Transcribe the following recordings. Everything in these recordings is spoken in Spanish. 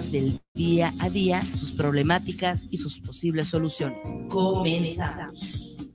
del día a día, sus problemáticas y sus posibles soluciones. Comenzamos.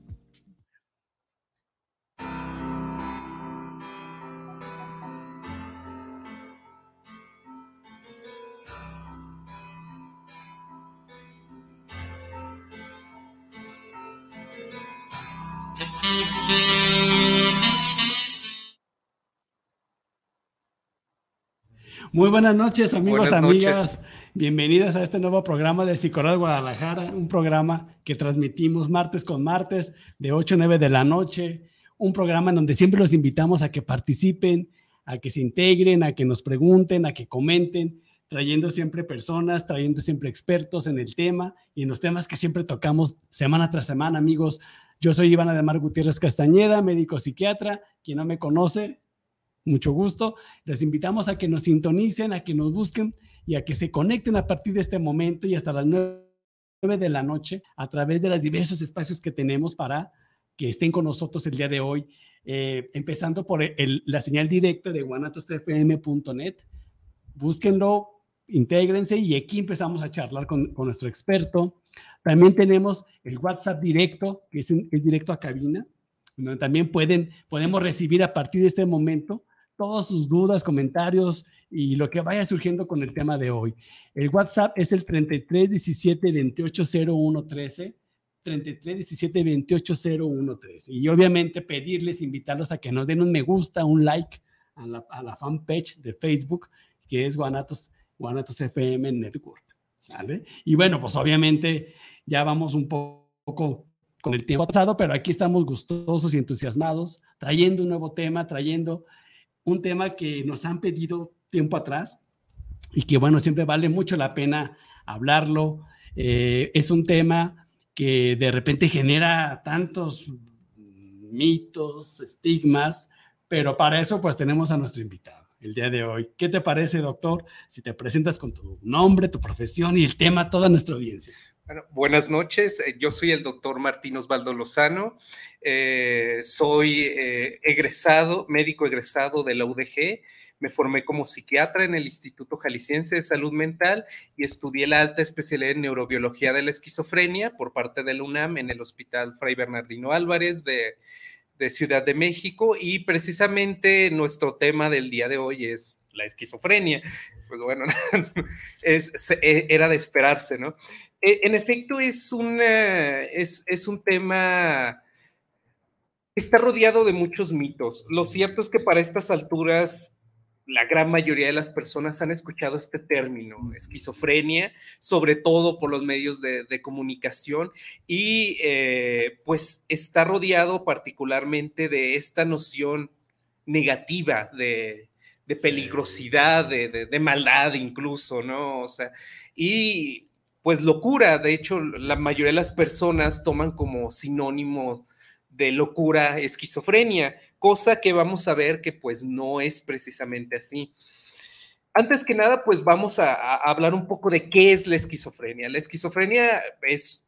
Muy buenas noches, amigos, amigas. Bienvenidos a este nuevo programa de Psicoral Guadalajara, un programa que transmitimos martes con martes de 8 a 9 de la noche, un programa en donde siempre los invitamos a que participen, a que se integren, a que nos pregunten, a que comenten, trayendo siempre personas, trayendo siempre expertos en el tema y en los temas que siempre tocamos semana tras semana, amigos. Yo soy Iván Ademar Gutiérrez Castañeda, médico psiquiatra. Quien no me conoce, mucho gusto. Les invitamos a que nos sintonicen, a que nos busquen y a que se conecten a partir de este momento y hasta las 9 de la noche a través de los diversos espacios que tenemos para que estén con nosotros el día de hoy, eh, empezando por la señal directa de guanatosfm.net. Búsquenlo, intégrense y aquí empezamos a charlar con, nuestro experto. También tenemos el WhatsApp directo, que es, directo a cabina, donde también pueden, podemos recibir a partir de este momento todas sus dudas, comentarios y lo que vaya surgiendo con el tema de hoy. El WhatsApp es el 33 17 28 01 Y obviamente pedirles, invitarlos a que nos den un me gusta, un like a la, fanpage de Facebook, que es Guanatos, Guanatos FM Network. ¿Sale? Y bueno, pues obviamente ya vamos un poco con el tiempo pasado, pero aquí estamos gustosos y entusiasmados, trayendo un nuevo tema, trayendo un tema que nos han pedido tiempo atrás y que bueno, siempre vale mucho la pena hablarlo. Eh, es un tema que de repente genera tantos mitos, estigmas, pero para eso pues tenemos a nuestro invitado el día de hoy. ¿Qué te parece, doctor, si te presentas con tu nombre, tu profesión y el tema a toda nuestra audiencia? buenas noches, eh, yo soy el doctor Martín Osvaldo Lozano, eh, soy eh, egresado, médico egresado de la UDG, me formé como psiquiatra en el Instituto Jalisciense de Salud Mental y estudié la alta especialidad en neurobiología de la esquizofrenia por parte del UNAM en el Hospital Fray Bernardino Álvarez de, Ciudad de México y precisamente nuestro tema del día de hoy es la esquizofrenia. Pues bueno, e, era de esperarse, ¿no? E, en efecto, es, un eh, es, un tema está rodeado de muchos mitos. Lo cierto es que para estas alturas la gran mayoría de las personas han escuchado este término, esquizofrenia, sobre todo por los medios de, comunicación, y eh, pues está rodeado particularmente de esta noción negativa de, peligrosidad, de, de, maldad incluso, ¿no? O sea, y pues locura. De hecho, la mayoría de las personas toman como sinónimo de locura esquizofrenia, cosa que vamos a ver que pues no es precisamente así. Antes que nada, pues vamos a, hablar un poco de qué es la esquizofrenia. La esquizofrenia es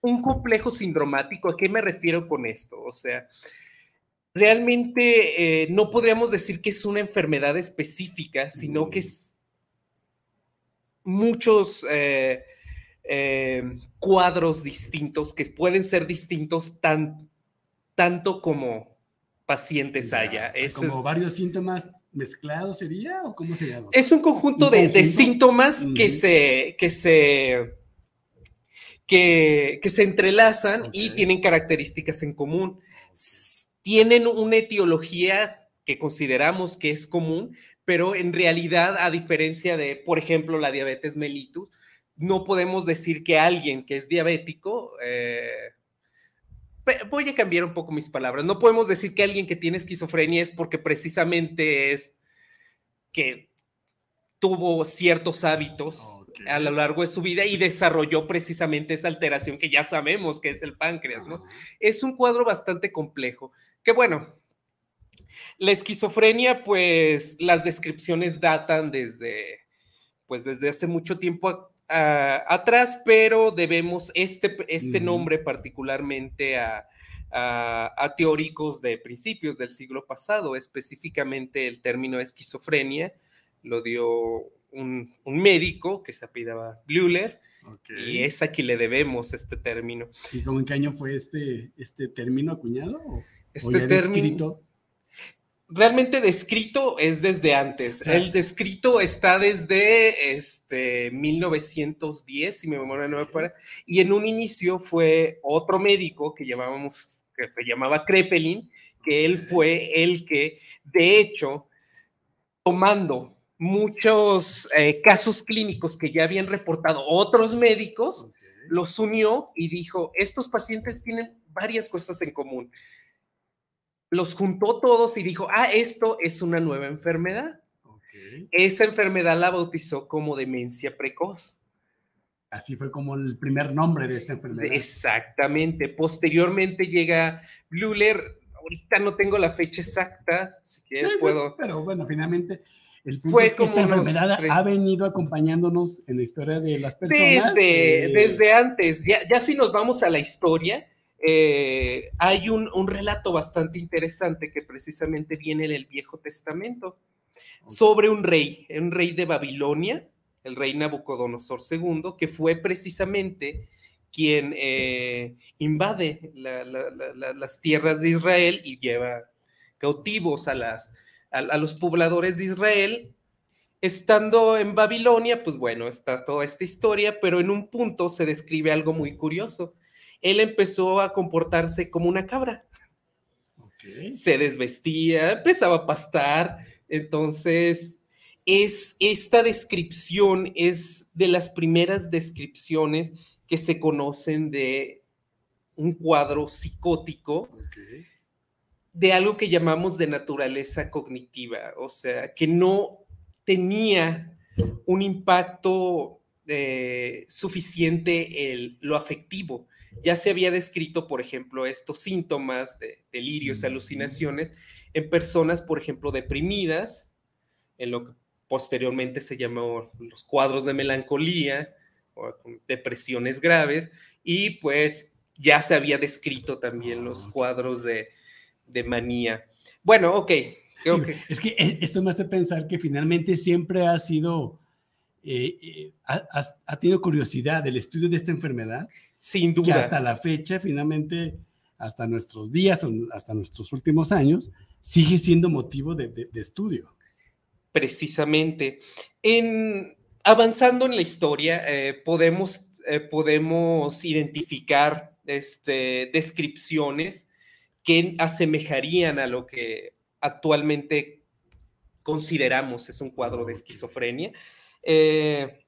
un complejo sindromático. ¿A qué me refiero con esto? O sea, realmente eh, no podríamos decir que es una enfermedad específica, sino que mm. es muchos eh, eh, cuadros distintos que pueden ser distintos tanto como pacientes haya. como varios síntomas mezclados sería o cómo sería? Es un conjunto, de, síntomas que se que se que, se entrelazan y tienen características en común. Tienen una etiología que consideramos que es común, pero en realidad, a diferencia de, por ejemplo, la diabetes mellitus, no podemos decir que alguien que es diabético, eh, voy a cambiar un poco mis palabras, no podemos decir que alguien que tiene esquizofrenia es porque precisamente es que tuvo ciertos hábitos a lo largo de su vida y desarrolló precisamente esa alteración que ya sabemos que es el páncreas, ¿no? Es un cuadro bastante complejo, que bueno, la esquizofrenia, pues las descripciones datan desde, pues desde hace mucho tiempo ah, atrás, pero debemos este, este nombre particularmente a, teóricos de principios del siglo pasado, específicamente el término esquizofrenia lo dio un, médico que se apidaba Bleuler, Y es a quien le debemos este término. ¿Y cómo en qué año fue este, este término acuñado? este término realmente descrito es desde antes. El descrito está desde este 1910, si me acuerdo. Y en un inicio fue otro médico que llamábamos, que se llamaba Krepelin, que él fue el que, de hecho, tomando muchos eh, casos clínicos que ya habían reportado otros médicos, los unió y dijo, estos pacientes tienen varias cosas en común los juntó todos y dijo, ah, esto es una nueva enfermedad. Esa enfermedad la bautizó como demencia precoz. Así fue como el primer nombre de esta enfermedad. Exactamente. Posteriormente llega Bluler. Ahorita no tengo la fecha exacta, si quieres puedo. pero bueno, finalmente esta enfermedad ha venido acompañándonos en la historia de las personas. Desde, eh, antes, ya, ya si nos vamos a la historia, eh, hay un, relato bastante interesante que precisamente viene en el Viejo Testamento sobre un rey, un rey de Babilonia, el rey Nabucodonosor II, que fue precisamente quien eh, invade las tierras de Israel y lleva cautivos a los pobladores de Israel estando en Babilonia, pues bueno, está toda esta historia, pero en un punto se describe algo muy curioso él empezó a comportarse como una cabra. Se desvestía, empezaba a pastar. Entonces, es esta descripción es de las primeras descripciones que se conocen de un cuadro psicótico de algo que llamamos de naturaleza cognitiva, o sea, que no tenía un impacto eh, suficiente el, lo afectivo ya se había descrito, por ejemplo, estos síntomas de delirios, mm. alucinaciones en personas, por ejemplo, deprimidas, en lo que posteriormente se llamó los cuadros de melancolía o depresiones graves, y pues ya se había descrito también los ah. cuadros de, de manía. Bueno, ok. Creo que... Es que e, esto me hace pensar que finalmente siempre ha sido, eh, eh, ha, ha tenido curiosidad el estudio de esta enfermedad sin duda. hasta la fecha, finalmente, hasta nuestros días hasta nuestros últimos años, sigue siendo motivo de, estudio. Precisamente. En, avanzando en la historia, eh, podemos, eh, podemos identificar este, descripciones que asemejarían a lo que actualmente consideramos es un cuadro de esquizofrenia. Eh,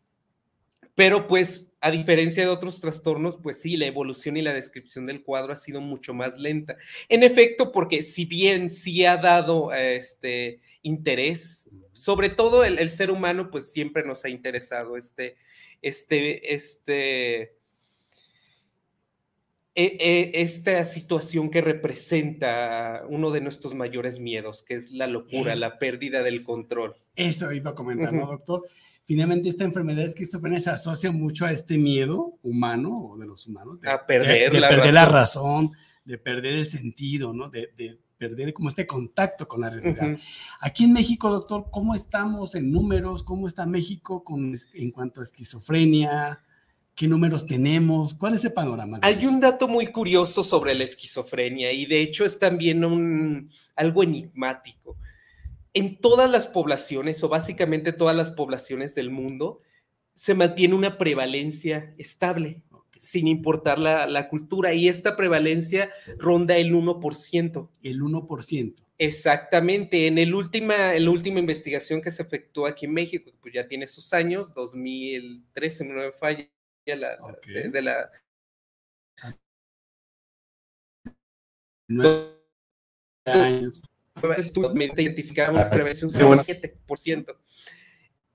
pero pues a diferencia de otros trastornos, pues sí, la evolución y la descripción del cuadro ha sido mucho más lenta. En efecto, porque si bien sí ha dado este interés, sobre todo el, ser humano, pues siempre nos ha interesado este, este, este, e, e, esta situación que representa uno de nuestros mayores miedos, que es la locura, la pérdida del control. Eso iba a comentar, ¿no, doctor? finalmente esta enfermedad de esquizofrenia se asocia mucho a este miedo humano o de los humanos. De, a perder, la, razón. de perder el sentido, ¿no? De, perder como este contacto con la realidad. Aquí en México, doctor, ¿cómo estamos en números? ¿Cómo está México con, en cuanto a esquizofrenia? ¿Qué números tenemos? ¿Cuál es el panorama? Hay un dato muy curioso sobre la esquizofrenia y de hecho es también algo enigmático en todas las poblaciones o básicamente todas las poblaciones del mundo se mantiene una prevalencia estable, sin importar la, cultura, y esta prevalencia ronda el 1%. El 1%. Exactamente. En, el última, la última investigación que se efectuó aquí en México, pues ya tiene sus años, 2013, no me falla, la, de, la una ah, prevención de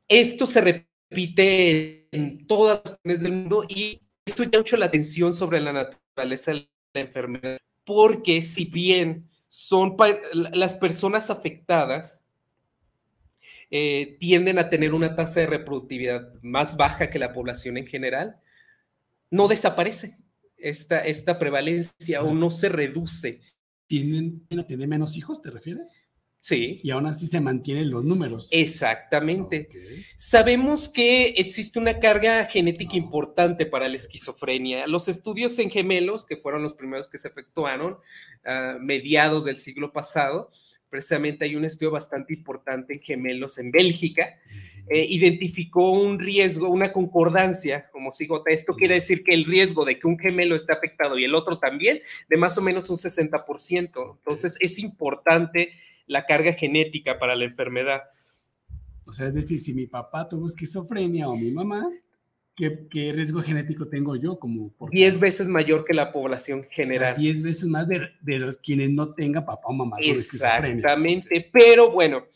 Esto se repite en todas las partes del mundo y esto llama mucho la atención sobre la naturaleza de la enfermedad, porque si bien son las personas afectadas, eh, tienden a tener una tasa de reproductividad más baja que la población en general, no desaparece esta, esta prevalencia o no se reduce tienen, menos hijos, ¿te refieres? Sí. Y aún así se mantienen los números. Exactamente. Sabemos que existe una carga genética importante para la esquizofrenia. Los estudios en gemelos, que fueron los primeros que se efectuaron ah, mediados del siglo pasado, precisamente hay un estudio bastante importante en gemelos en Bélgica, eh, identificó un riesgo, una concordancia como homocigota. Esto quiere decir que el riesgo de que un gemelo esté afectado y el otro también, de más o menos un 60%. Entonces es importante la carga genética para la enfermedad. O sea, es decir, si mi papá tuvo esquizofrenia o mi mamá, ¿Qué, riesgo genético tengo yo? Como veces mayor que la población general. Diez veces más de, de, quienes no tengan papá o mamá. Exactamente, pero bueno,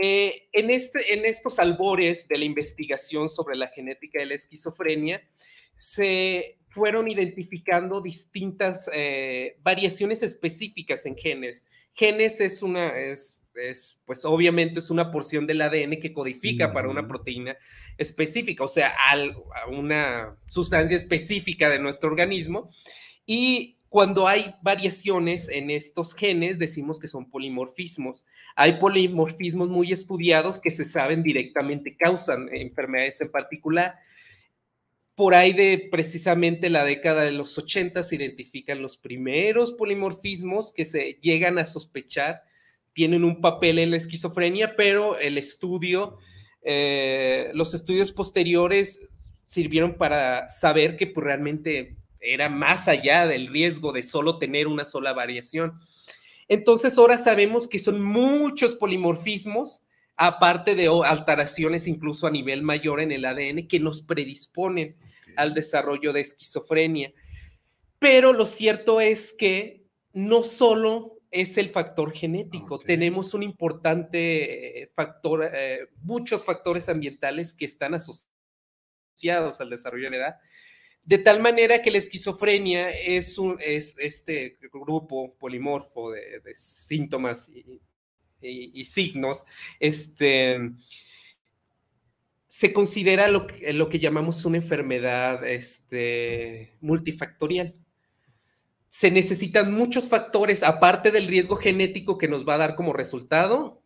eh, en, este, en estos albores de la investigación sobre la genética de la esquizofrenia, se fueron identificando distintas eh, variaciones específicas en genes. Genes es una, es, pues obviamente es una porción del ADN que codifica para una proteína específica, o sea, a una sustancia específica de nuestro organismo. Y cuando hay variaciones en estos genes, decimos que son polimorfismos. Hay polimorfismos muy estudiados que se saben directamente causan enfermedades en particular. Por ahí de precisamente la década de los 80 se identifican los primeros polimorfismos que se llegan a sospechar tienen un papel en la esquizofrenia, pero el estudio, eh, los estudios posteriores sirvieron para saber que pues, realmente era más allá del riesgo de solo tener una sola variación. Entonces ahora sabemos que son muchos polimorfismos, aparte de alteraciones incluso a nivel mayor en el ADN, que nos predisponen al desarrollo de esquizofrenia. Pero lo cierto es que no solo es el factor genético. Tenemos un importante eh, factor, eh, muchos factores ambientales que están asociados al desarrollo de la edad. De tal manera que la esquizofrenia es, un, es este grupo polimorfo de, síntomas y, signos, este, se considera lo, lo que llamamos una enfermedad este, multifactorial se necesitan muchos factores, aparte del riesgo genético que nos va a dar como resultado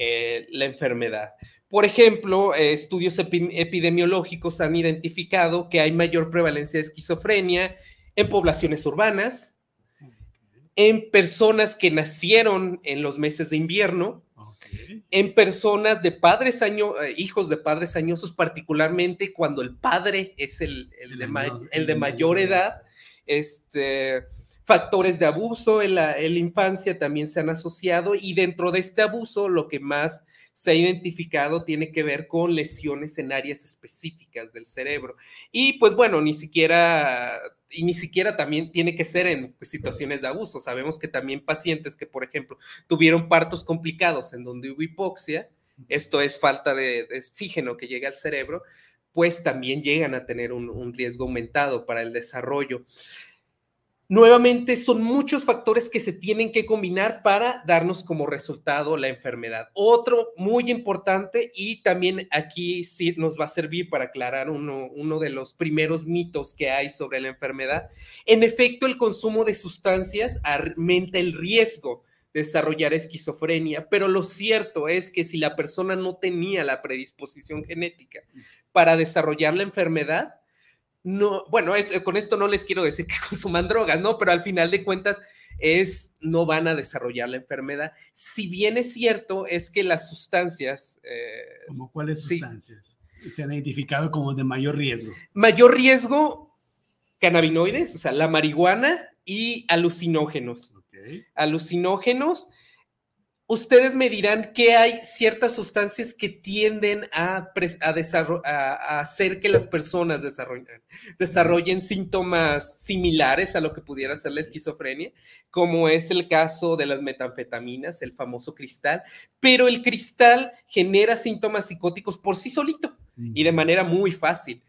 eh, la enfermedad. Por ejemplo, eh, estudios epidemiológicos han identificado que hay mayor prevalencia de esquizofrenia en poblaciones urbanas, en personas que nacieron en los meses de invierno, en personas de padres años, eh, hijos de padres añosos, particularmente cuando el padre es el, el de mayor edad este, factores de abuso en la, infancia también se han asociado y dentro de este abuso lo que más se ha identificado tiene que ver con lesiones en áreas específicas del cerebro. Y pues bueno, ni siquiera, y ni siquiera también tiene que ser en situaciones de abuso. Sabemos que también pacientes que, por ejemplo, tuvieron partos complicados en donde hubo hipoxia, esto es falta de oxígeno que llega al cerebro, pues también llegan a tener un, riesgo aumentado para el desarrollo. Nuevamente, son muchos factores que se tienen que combinar para darnos como resultado la enfermedad. Otro muy importante y también aquí sí nos va a servir para aclarar uno de los primeros mitos que hay sobre la enfermedad. En efecto, el consumo de sustancias aumenta el riesgo de desarrollar esquizofrenia, pero lo cierto es que si la persona no tenía la predisposición genética, para desarrollar la enfermedad. No, bueno, es, con esto no les quiero decir que consuman drogas, ¿no? Pero al final de cuentas es, no van a desarrollar la enfermedad. Si bien es cierto, es que las sustancias... Eh, ¿Como cuáles sustancias? Se han identificado como de mayor riesgo. Mayor riesgo, cannabinoides, o sea, la marihuana y alucinógenos. Alucinógenos, ustedes me dirán que hay ciertas sustancias que tienden a, hacer que las personas desarrollen, desarrollen, síntomas similares a lo que pudiera ser la esquizofrenia, como es el caso de las metanfetaminas, el famoso cristal, pero el cristal genera síntomas psicóticos por sí solito mm. y de manera muy fácil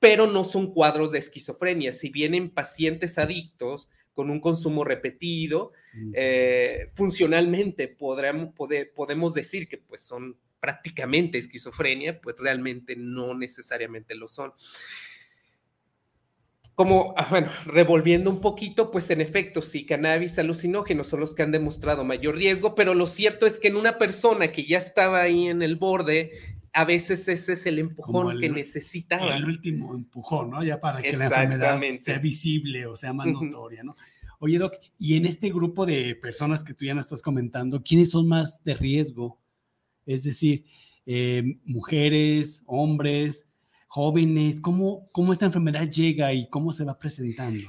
pero no son cuadros de esquizofrenia. Si vienen pacientes adictos con un consumo repetido, eh, funcionalmente podemos decir que pues son prácticamente esquizofrenia, pues realmente no necesariamente lo son. Como, ah, bueno, revolviendo un poquito, pues en efecto, sí, cannabis alucinógenos son los que han demostrado mayor riesgo, pero lo cierto es que en una persona que ya estaba ahí en el borde, a veces ese es el empujón que necesita. El último empujón, ¿no? Ya para que la enfermedad sea visible o sea más notoria, ¿no? Oye, Doc, y en este grupo de personas que tú ya nos estás comentando, ¿quiénes son más de riesgo? Es decir, eh, mujeres, hombres, jóvenes, ¿cómo, ¿cómo esta enfermedad llega y cómo se va presentando?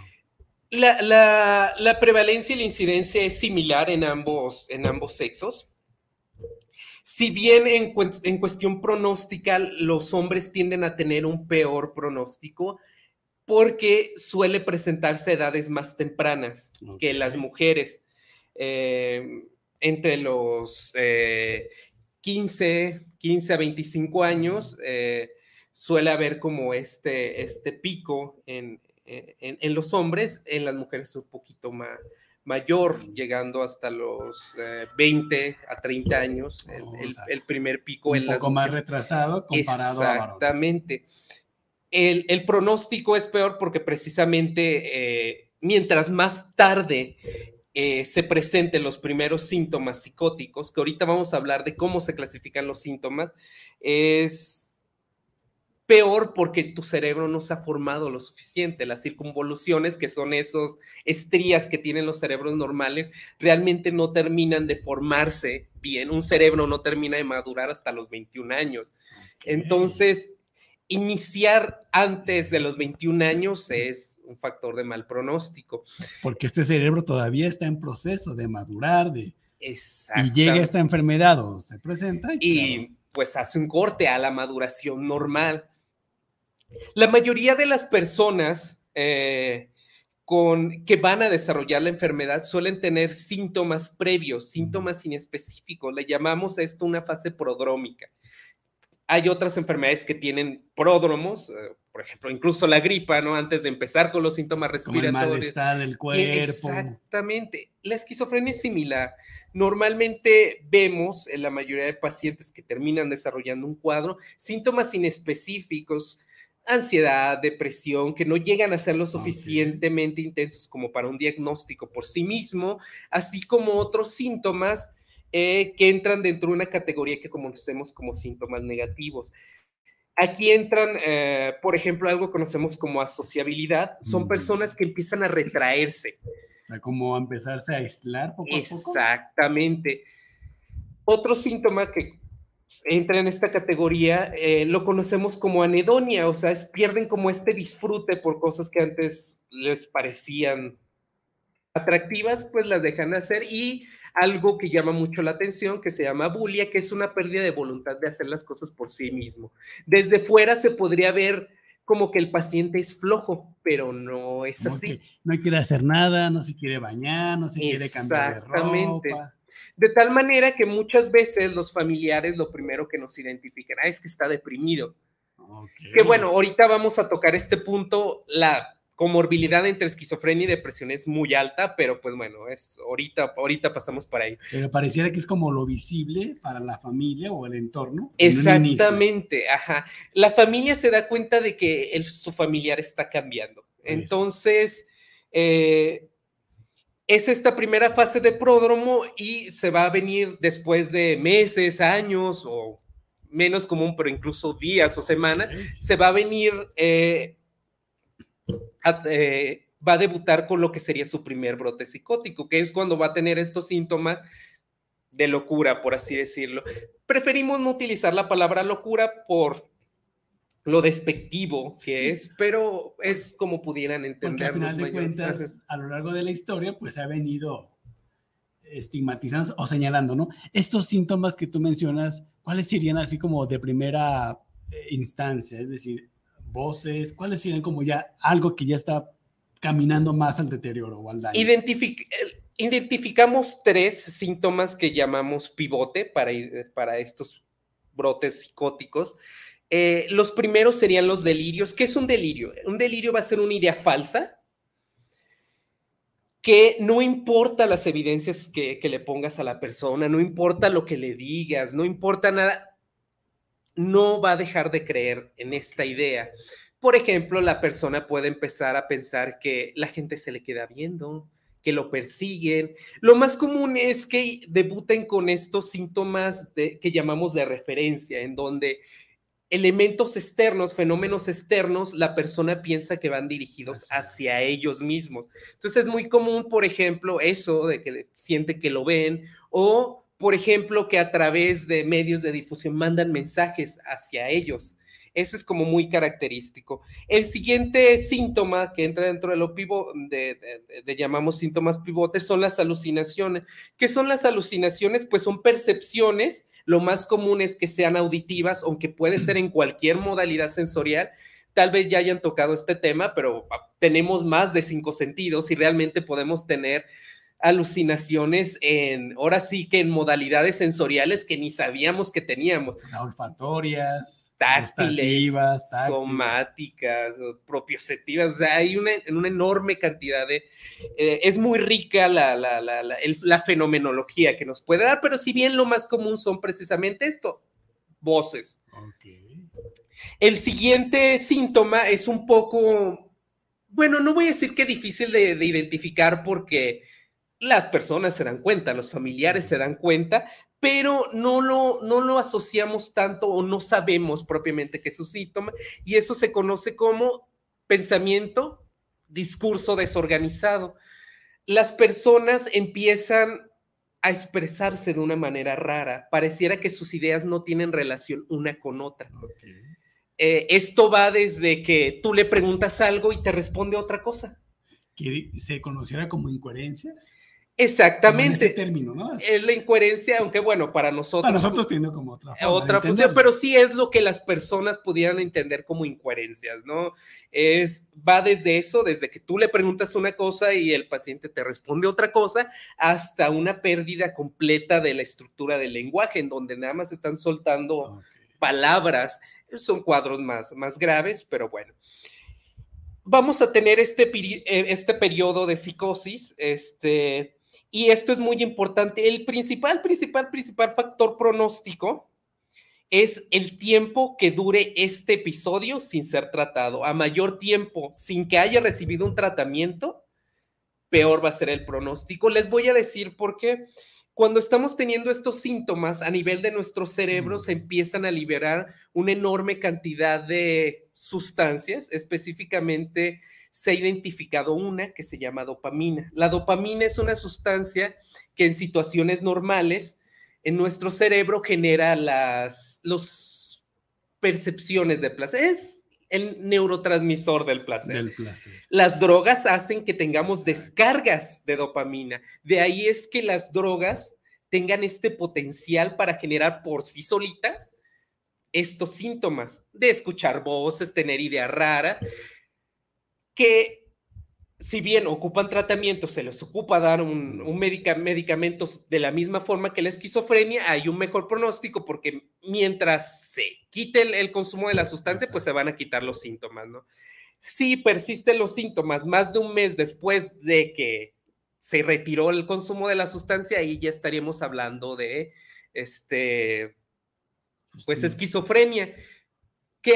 La, la, prevalencia y la incidencia es similar en ambos, en ambos sexos. Si bien en, cuestión pronóstica los hombres tienden a tener un peor pronóstico, porque suele presentarse edades más tempranas que las mujeres, eh, entre los 15, eh, 15 a 25 años, eh, suele haber como este, este pico en, los hombres, en las mujeres es un poquito más mayor, mm. llegando hasta los 20 a 30 años, el, primer oh, pico el, primer pico. Un poco más retrasado comparado Exactamente. a varones el, pronóstico es peor porque precisamente eh, mientras más tarde eh, se presenten los primeros síntomas psicóticos, que ahorita vamos a hablar de cómo se clasifican los síntomas, es peor porque tu cerebro no se ha formado lo suficiente. Las circunvoluciones, que son esos estrías que tienen los cerebros normales, realmente no terminan de formarse bien. Un cerebro no termina de madurar hasta los 21 años. Entonces, iniciar antes de los 21 años es un factor de mal pronóstico. Porque este cerebro todavía está en proceso de madurar, de... Y llega esta enfermedad o se presenta. Y, pues hace un corte a la maduración normal. La mayoría de las personas eh, con, que van a desarrollar la enfermedad suelen tener síntomas previos, síntomas inespecíficos. Le llamamos a esto una fase prodrómica hay otras enfermedades que tienen pródromos, eh, por ejemplo, incluso la gripa, ¿no? Antes de empezar con los síntomas respiratorios. Como el malestar del cuerpo. Exactamente. La esquizofrenia es similar. Normalmente vemos en la mayoría de pacientes que terminan desarrollando un cuadro síntomas inespecíficos, ansiedad, depresión, que no llegan a ser lo suficientemente intensos como para un diagnóstico por sí mismo, así como otros síntomas eh, que entran dentro de una categoría que conocemos como síntomas negativos. Aquí entran, eh, por ejemplo, algo que conocemos como asociabilidad. Son personas que empiezan a retraerse. O sea, como a empezarse a aislar poco a poco. Exactamente. Otro síntoma que entra en esta categoría eh, lo conocemos como anedonia, o sea, es, pierden como este disfrute por cosas que antes les parecían atractivas, pues las dejan hacer y algo que llama mucho la atención, que se llama bulia, que es una pérdida de voluntad de hacer las cosas por sí mismo. Desde fuera se podría ver como que el paciente es flojo, pero no es así. No quiere hacer nada, no se quiere bañar, no se quiere cambiar de ropa. Exactamente. De tal manera que muchas veces los familiares lo primero que nos identifican ah, es que está deprimido. Que bueno, ahorita vamos a tocar este punto, la comorbilidad entre esquizofrenia y depresión es muy alta, pero pues bueno, es, ahorita, ahorita pasamos para ahí. Pero pareciera que es como lo visible para la familia o el entorno. Exactamente, ajá. La familia se da cuenta de que el, su familiar está cambiando. Entonces, eh, es esta primera fase de pródromo y se va a venir después de meses, años o menos común, pero incluso días o semanas, se va a venir... Eh, eh, va a debutar con lo que sería su primer brote psicótico, que es cuando va a tener estos síntomas de locura, por así decirlo. Preferimos no utilizar la palabra locura por lo despectivo que es, pero es como pudieran entender. Porque al final de cuentas, a lo largo de la historia, pues ha venido estigmatizando o señalando, ¿no? Estos síntomas que tú mencionas, ¿cuáles serían así como de primera eh, instancia? Es decir, voces, cuáles serían como ya algo que ya está caminando más al deterioro o al daño. identificamos tres síntomas que llamamos pivote para, para estos brotes psicóticos. Eh, los primeros serían los delirios. ¿Qué es un delirio? Un delirio va a ser una idea falsa que no importa las evidencias que le pongas a la persona, no importa lo que le digas, no importa nada, no va a dejar de creer en esta idea. Por ejemplo, la persona puede empezar a pensar que la gente se le queda viendo, que lo persiguen. Lo más común es que debuten con estos síntomas que llamamos de referencia, en donde elementos externos, fenómenos externos, la persona piensa que van dirigidos hacia ellos mismos. Entonces es muy común, por ejemplo, eso de que siente que lo ven o por ejemplo, que a través de medios de difusión mandan mensajes hacia ellos. Eso es como muy característico. El siguiente síntoma que entra dentro de lo pivo, de, llamamos síntomas pivotes, son las alucinaciones. ¿Qué son las alucinaciones? Pues son percepciones. Lo más común es que sean auditivas, aunque puede ser en cualquier modalidad sensorial. Tal vez ya hayan tocado este tema, pero ah, tenemos más de cinco sentidos y realmente podemos tener alucinaciones en, ahora sí que en modalidades sensoriales que ni sabíamos que teníamos. olfatorias. Táctiles, somáticas, propioceptivas, o sea, hay una, una enorme cantidad de... Eh, es muy rica la, fenomenología que nos puede dar, pero si bien lo más común son precisamente esto, voces. El siguiente síntoma es un poco, bueno, no voy a decir que difícil de identificar porque las personas se dan cuenta, los familiares se dan cuenta, pero no lo, no lo asociamos tanto o no sabemos propiamente que es síntoma y eso se conoce como pensamiento, discurso desorganizado. Las personas empiezan a expresarse de una manera rara, pareciera que sus ideas no tienen relación una con otra. Eh, esto va desde que tú le preguntas algo y te responde otra cosa. Que se conociera como incoherencias. Exactamente. término, Es la incoherencia, aunque bueno, para nosotros. Para nosotros tiene como otra, otra función, pero sí es lo que las personas pudieran entender como incoherencias, ¿no? Es, va desde eso, desde que tú le preguntas una cosa y el paciente te responde otra cosa, hasta una pérdida completa de la estructura del lenguaje, en donde nada más están soltando palabras. Son cuadros más, más graves, pero bueno vamos a tener este, eh, este periodo de psicosis, este, y esto es muy importante. El principal, principal, principal factor pronóstico es el tiempo que dure este episodio sin ser tratado. A mayor tiempo, sin que haya recibido un tratamiento, peor va a ser el pronóstico. Les voy a decir por qué. Cuando estamos teniendo estos síntomas a nivel de nuestro cerebro, mm. se empiezan a liberar una enorme cantidad de sustancias, específicamente se ha identificado una que se llama dopamina. La dopamina es una sustancia que en situaciones normales en nuestro cerebro genera las los percepciones de placer. Es el neurotransmisor del placer. del placer. Las drogas hacen que tengamos descargas de dopamina. De ahí es que las drogas tengan este potencial para generar por sí solitas estos síntomas de escuchar voces, tener ideas raras que si bien ocupan tratamiento, se les ocupa dar un, un medicamentos de la misma forma que la esquizofrenia, hay un mejor pronóstico porque mientras se quite el, consumo de la sustancia, pues se van a quitar los síntomas, ¿no? Si persisten los síntomas más de un mes después de que se retiró el consumo de la sustancia, ahí ya estaríamos hablando de, este, pues esquizofrenia. Que,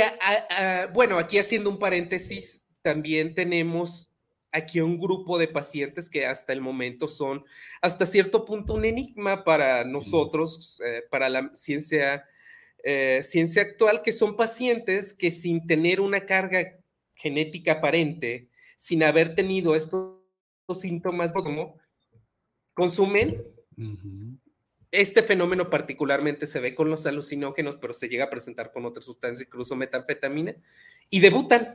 bueno, aquí haciendo un paréntesis, también tenemos aquí un grupo de pacientes que hasta el momento son hasta cierto punto un enigma para nosotros, eh, para la ciencia, eh, ciencia actual, que son pacientes que sin tener una carga genética aparente, sin haber tenido estos síntomas, como consumen Este fenómeno particularmente se ve con los alucinógenos, pero se llega a presentar con otras sustancias, incluso metanfetamina, y debutan.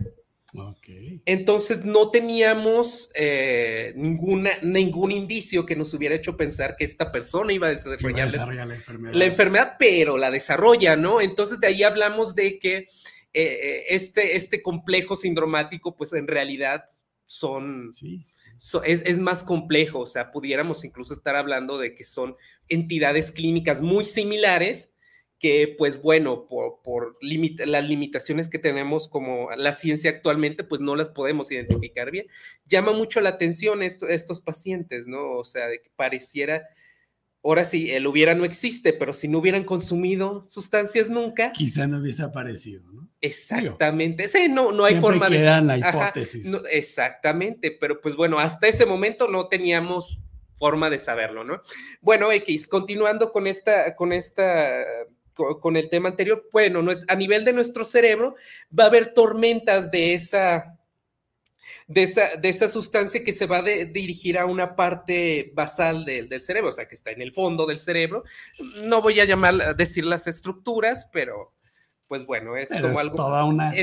Okay. Entonces no teníamos eh, ninguna, ningún indicio que nos hubiera hecho pensar que esta persona iba a desarrollar, la, enfermedad. la, enfermedad. pero la desarrolla, ¿no? Entonces de ahí hablamos de que eh, eh, este, este complejo sindromático, pues en realidad son, es, es, más complejo, o sea, pudiéramos incluso estar hablando de que son entidades clínicas muy similares, que pues bueno, por, por las limitaciones que tenemos como la ciencia actualmente, pues no las podemos identificar bien. Llama mucho la atención estos pacientes, ¿no? O sea, de que pareciera, ahora sí, el hubiera no existe, pero si no hubieran consumido sustancias nunca. Quizá no hubiese aparecido, ¿no? Exactamente, sí, no, no hay forma de... la hipótesis. exactamente, pero pues bueno, hasta ese momento no teníamos forma de saberlo, ¿no? Bueno, X, continuando con esta, con esta con el tema anterior, bueno, a nivel de nuestro cerebro va a haber tormentas de esa, de esa sustancia que se va a dirigir a una parte basal del cerebro, o sea, que está en el fondo del cerebro. No voy a llamar, decir las estructuras, pero pues bueno, es como es algo... Toda una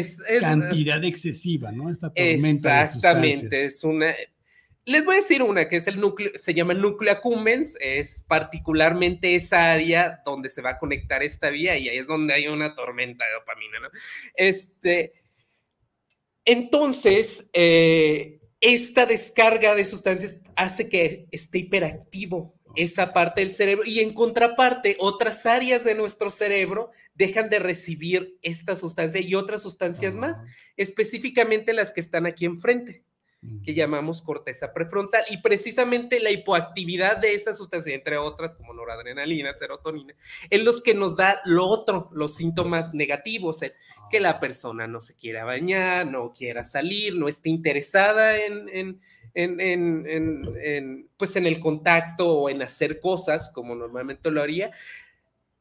cantidad excesiva, ¿no? Esta tormenta. Exactamente, es una... Les voy a decir una que es el núcleo, se llama núcleo accumbens, es particularmente esa área donde se va a conectar esta vía y ahí es donde hay una tormenta de dopamina, ¿no? Este, entonces, eh, esta descarga de sustancias hace que esté hiperactivo esa parte del cerebro y en contraparte otras áreas de nuestro cerebro dejan de recibir esta sustancia y otras sustancias más, específicamente las que están aquí enfrente que llamamos corteza prefrontal. Y precisamente la hipoactividad de esa sustancia, entre otras como noradrenalina, serotonina, es lo que nos da lo otro, los síntomas negativos, que la ah. persona no se quiera bañar, no quiera salir, no esté interesada en, en, en, en pues en el contacto o en hacer cosas como normalmente lo haría.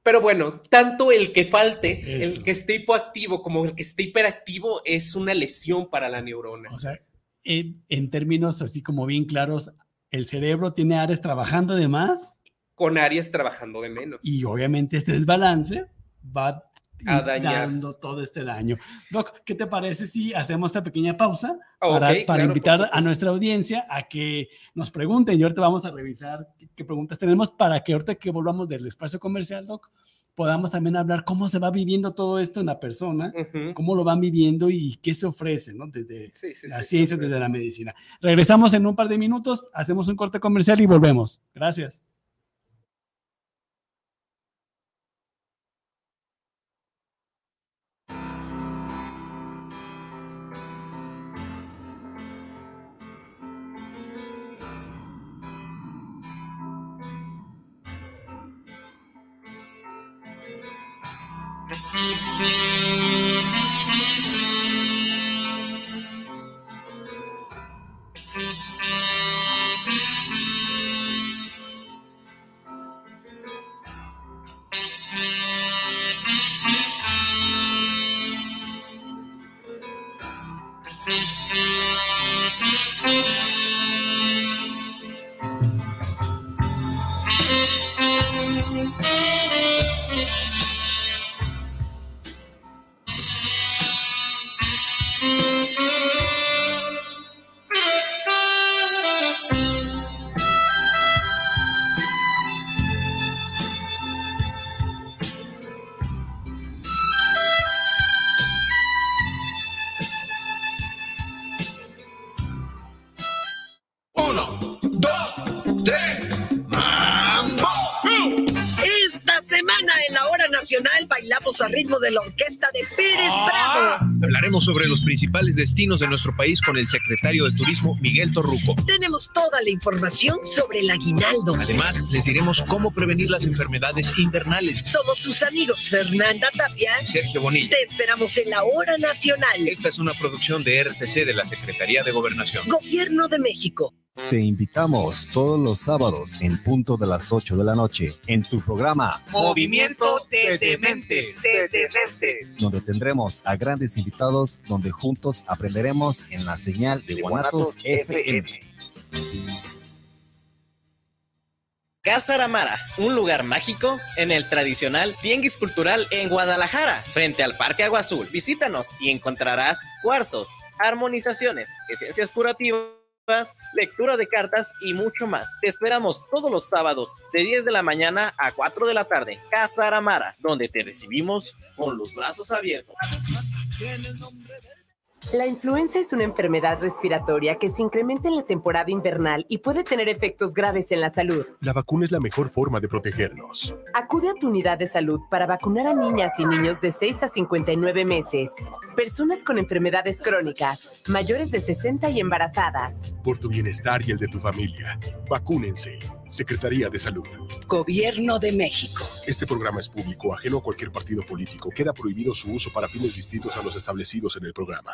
Pero bueno, tanto el que falte, el que esté hipoactivo como el que esté hiperactivo es una lesión para la neurona. O sea, en, términos así como bien claros, el cerebro tiene áreas trabajando de más. Con áreas trabajando de menos. Y obviamente este desbalance va a dando todo este daño. Doc, ¿qué te parece si hacemos esta pequeña pausa para, para invitar a nuestra audiencia a que nos pregunten? Y ahorita vamos a revisar qué preguntas tenemos para que ahorita que volvamos del espacio comercial, Doc, podamos también hablar cómo se va viviendo todo esto en la persona, cómo lo van viviendo y qué se ofrece, ¿no? Desde la ciencia, desde la medicina. Regresamos en un par de minutos, hacemos un corte comercial y volvemos. Gracias. Thank you. ritmo de la orquesta de Pérez ah. Prado. Hablaremos sobre los principales destinos de nuestro país con el secretario de Turismo, Miguel Torruco. Tenemos toda la información sobre el aguinaldo. Además, les diremos cómo prevenir las enfermedades invernales. Somos sus amigos Fernanda Tapia y Sergio Bonilla. Te esperamos en la Hora Nacional. Esta es una producción de RTC de la Secretaría de Gobernación. Gobierno de México. Te invitamos todos los sábados en punto de las 8 de la noche en tu programa Movimiento de Dementes, donde tendremos a grandes invitados donde juntos aprenderemos en la señal de, Guanatos, FM. Casa Aramara, un lugar mágico en el tradicional Tianguis Cultural en Guadalajara, frente al Parque Agua Azul. Visítanos y encontrarás cuarzos, armonizaciones, esencias curativas lectura de cartas y mucho más. Te esperamos todos los sábados de 10 de la mañana a 4 de la tarde, Casa Aramara, donde te recibimos con los brazos abiertos. La influenza es una enfermedad respiratoria que se incrementa en la temporada invernal y puede tener efectos graves en la salud. La vacuna es la mejor forma de protegernos. Acude a tu unidad de salud para vacunar a niñas y niños de 6 a 59 meses, personas con enfermedades crónicas, mayores de 60 y embarazadas. Por tu bienestar y el de tu familia, vacúnense. Secretaría de Salud. Gobierno de México. Este programa es público, ajeno a cualquier partido político. Queda prohibido su uso para fines distintos a los establecidos en el programa.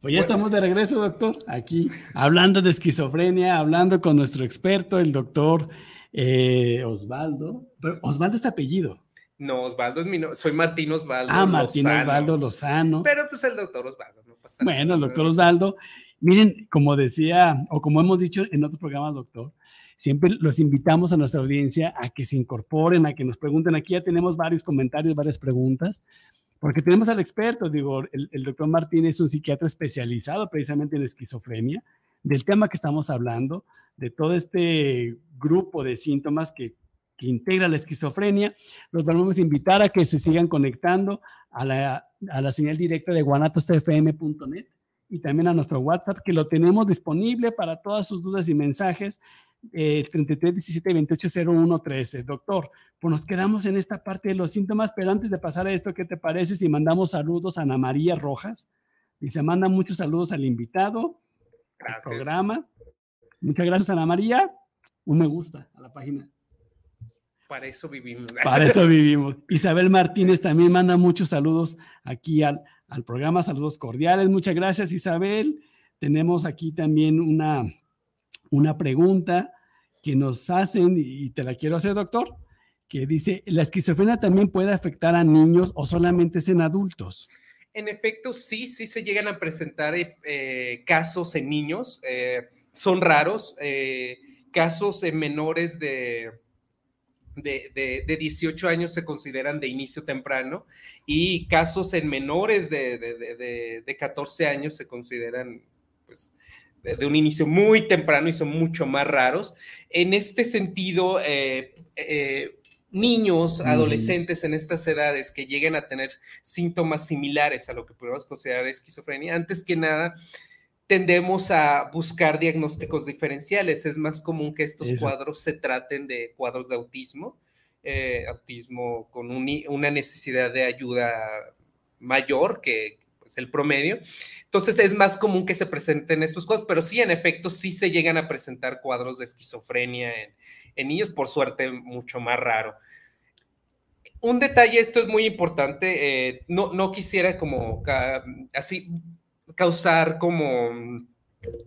Pues ya estamos de regreso, doctor, aquí hablando de esquizofrenia, hablando con nuestro experto, el doctor eh, Osvaldo. Osvaldo es apellido. No, Osvaldo es mi nombre. soy Martín Osvaldo. Ah, Martín Osvaldo Lozano. Pero pues el doctor Osvaldo, no pasa nada. Bueno, el doctor Osvaldo, miren, como decía, o como hemos dicho en otros programas, doctor, siempre los invitamos a nuestra audiencia a que se incorporen, a que nos pregunten. Aquí ya tenemos varios comentarios, varias preguntas. Porque tenemos al experto, digo, el, doctor Martínez, es un psiquiatra especializado precisamente en esquizofrenia, del tema que estamos hablando, de todo este grupo de síntomas que, integra la esquizofrenia. Los vamos a invitar a que se sigan conectando a la, a la señal directa de guanatostfm.net y también a nuestro WhatsApp, que lo tenemos disponible para todas sus dudas y mensajes. 33 17 28 01 13. Doctor, pues nos quedamos en esta parte de los síntomas, pero antes de pasar a esto, ¿qué te parece si mandamos saludos a Ana María Rojas? Y se manda muchos saludos al invitado, al programa. Muchas gracias, Ana María. Un me gusta a la página. Para eso vivimos. Para eso vivimos. Isabel Martínez también manda muchos saludos aquí al programa. Saludos cordiales. Muchas gracias, Isabel. Tenemos aquí también una una pregunta que nos hacen y te la quiero hacer, doctor, que dice, ¿la esquizofrenia también puede afectar a niños o solamente es en adultos? En efecto, sí, sí se llegan a presentar eh, eh, casos en niños, eh, son raros, casos en menores de, de, de, 18 años se consideran de inicio temprano y casos en menores de, de 14 años se consideran de un inicio muy temprano y son mucho más raros. En este sentido, eh, eh, niños, adolescentes en estas edades que lleguen a tener síntomas similares a lo que podemos considerar esquizofrenia, antes que nada tendemos a buscar diagnósticos diferenciales. Es más común que estos cuadros se traten de cuadros de autismo, eh, autismo con una necesidad de ayuda mayor que, pues, el promedio. Entonces es más común que se presenten estos cosas, pero sí, en efecto, sí se llegan a presentar cuadros de esquizofrenia en, en niños, por suerte mucho más raro. Un detalle, esto es muy importante, eh, no, no quisiera como así causar como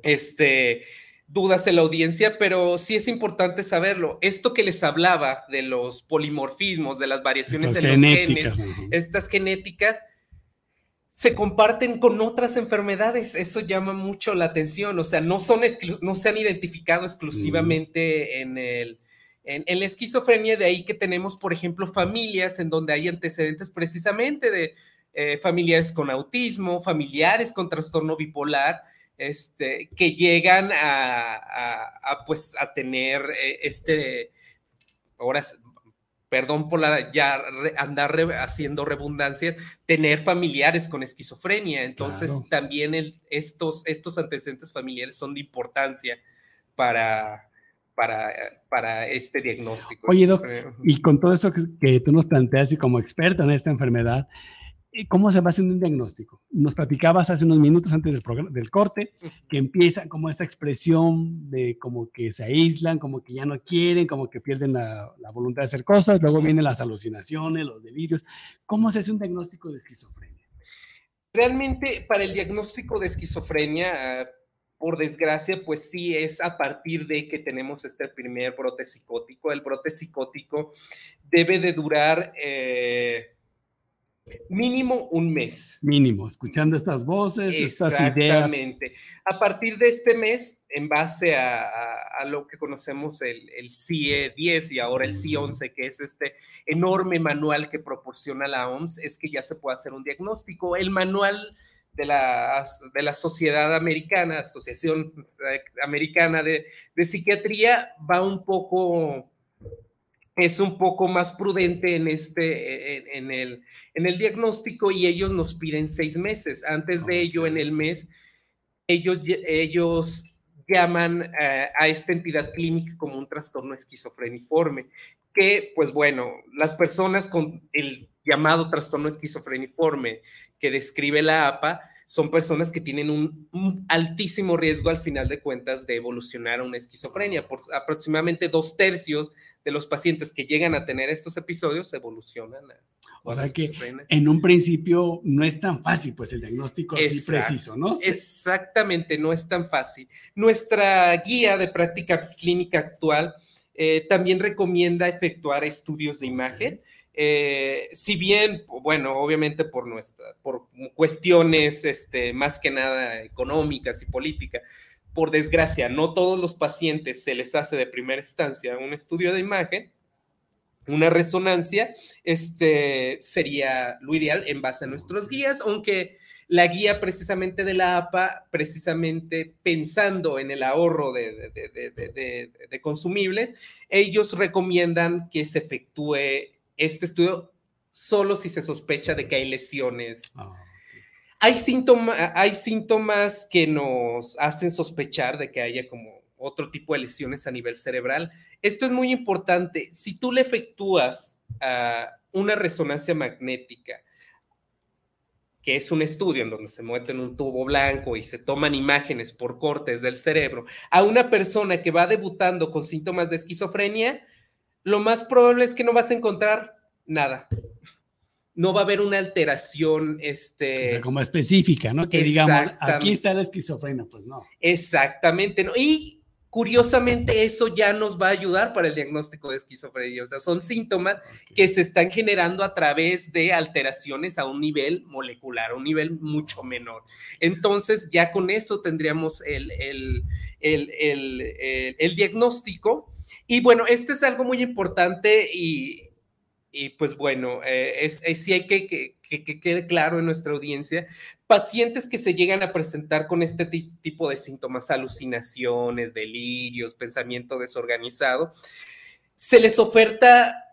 este dudas en la audiencia, pero sí es importante saberlo. Esto que les hablaba de los polimorfismos, de las variaciones estas en genéticas. estas genéticas, se comparten con otras enfermedades. Eso llama mucho la atención. O sea, no, son no se han identificado exclusivamente en, el, en, la esquizofrenia. De ahí que tenemos, por ejemplo, familias en donde hay antecedentes precisamente de eh, familiares con autismo, familiares con trastorno bipolar. Este, que llegan a, pues a tener eh, este, ahora perdón por la, ya andar haciendo redundancias, tener familiares con esquizofrenia. Entonces, también estos, estos antecedentes familiares son de importancia para, para, este diagnóstico. Oye, eh, y con todo eso que, que tú nos planteas y como experta en esta enfermedad, ¿Cómo se va haciendo un diagnóstico? Nos platicabas hace unos minutos antes del, programa, del corte que empieza como esta expresión de como que se aíslan, como que ya no quieren, como que pierden la, voluntad de hacer cosas, luego vienen las alucinaciones, los delirios. ¿Cómo se hace un diagnóstico de esquizofrenia? Realmente para el diagnóstico de esquizofrenia, ah, por desgracia, pues sí es a partir de que tenemos este primer brote psicótico. El brote psicótico debe de durar... Eh, Mínimo un mes. Mínimo, escuchando estas voces, estas ideas. Exactamente. A partir de este mes, en base a, lo que conocemos el, el, CIE e 10 y ahora el CIE 11, que es este enorme manual que proporciona la OMS, es que ya se puede hacer un diagnóstico. El manual de la, de la Sociedad Americana, Asociación Americana de, de Psiquiatría, va un poco es un poco más prudente en, este, en, el, diagnóstico y ellos nos piden seis meses. Antes de ello, en el mes, ellos, ellos llaman eh, a esta entidad clínica como un trastorno esquizofreniforme, que pues bueno, las personas con el llamado trastorno esquizofreniforme que describe la APA, son personas que tienen un, altísimo riesgo al final de cuentas de evolucionar a una esquizofrenia. Por aproximadamente dos tercios de los pacientes que llegan a tener estos episodios evolucionan. A, o sea que en un principio no es tan fácil, pues el diagnóstico así preciso, ¿no? Exactamente, no es tan fácil. Nuestra guía de práctica clínica actual eh, también recomienda efectuar estudios de imagen. Eh, si bien, bueno, obviamente por nuestra, por cuestiones este, más que nada económicas y políticas, por desgracia, no todos los pacientes se les hace de primera instancia un estudio de imagen, una resonancia, este sería lo ideal en base a nuestros guías, aunque la guía precisamente de la APA, precisamente pensando en el ahorro de, de consumibles, ellos recomiendan que se efectúe este estudio solo si se sospecha de que hay lesiones. Ah, hay, hay síntomas que nos hacen sospechar de que haya como otro tipo de lesiones a nivel cerebral. Esto es muy importante. Si tú le efectúas una resonancia magnética, que es un estudio en donde se en un tubo blanco y se toman imágenes por cortes del cerebro, a una persona que va debutando con síntomas de esquizofrenia, lo más probable es que no vas a encontrar nada. No va a haber una alteración, este... como específica, ¿no? Que digamos, aquí está la esquizofrenia, pues no. Exactamente, ¿no? Y curiosamente eso ya nos va a ayudar para el diagnóstico de esquizofrenia. O sea, son síntomas que se están generando a través de alteraciones a un nivel molecular, a un nivel mucho menor. Entonces, ya con eso tendríamos el, el diagnóstico y bueno, este es algo muy importante y, pues bueno, eh, es, sí hay que, que, quede claro en nuestra audiencia, pacientes que se llegan a presentar con este tipo de síntomas, alucinaciones, delirios, pensamiento desorganizado, se les oferta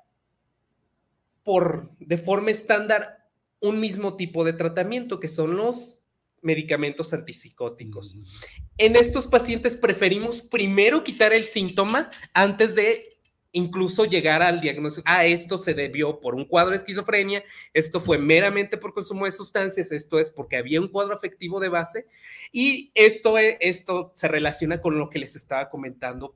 por de forma estándar un mismo tipo de tratamiento, que son los medicamentos antipsicóticos. En estos pacientes preferimos primero quitar el síntoma antes de incluso llegar al diagnóstico, ah, esto se debió por un cuadro de esquizofrenia, esto fue meramente por consumo de sustancias, esto es porque había un cuadro afectivo de base y esto, e, esto se relaciona con lo que les estaba comentando